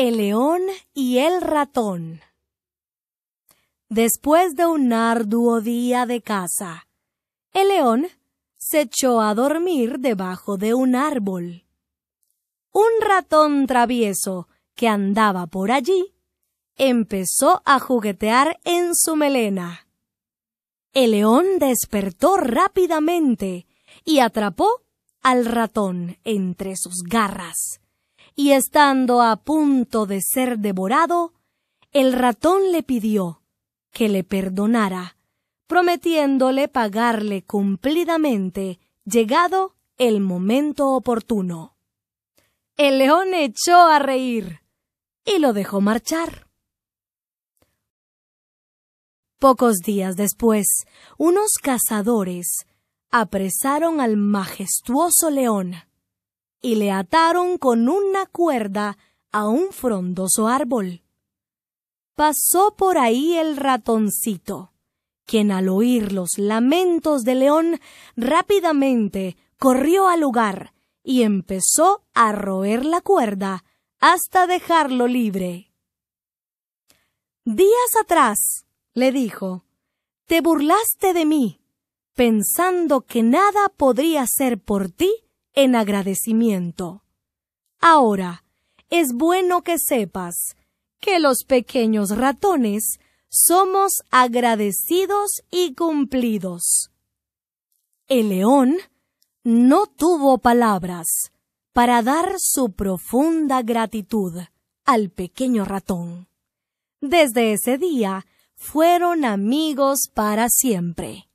El león y el ratón. Después de un arduo día de caza, el león se echó a dormir debajo de un árbol. Un ratón travieso que andaba por allí empezó a juguetear en su melena. El león despertó rápidamente y atrapó al ratón entre sus garras y estando a punto de ser devorado, el ratón le pidió que le perdonara, prometiéndole pagarle cumplidamente, llegado el momento oportuno. El león echó a reír y lo dejó marchar. Pocos días después, unos cazadores apresaron al majestuoso león y le ataron con una cuerda a un frondoso árbol. Pasó por ahí el ratoncito, quien al oír los lamentos del León rápidamente corrió al lugar y empezó a roer la cuerda hasta dejarlo libre. Días atrás, le dijo, te burlaste de mí, pensando que nada podría ser por ti en agradecimiento. Ahora, es bueno que sepas que los pequeños ratones somos agradecidos y cumplidos. El león no tuvo palabras para dar su profunda gratitud al pequeño ratón. Desde ese día fueron amigos para siempre.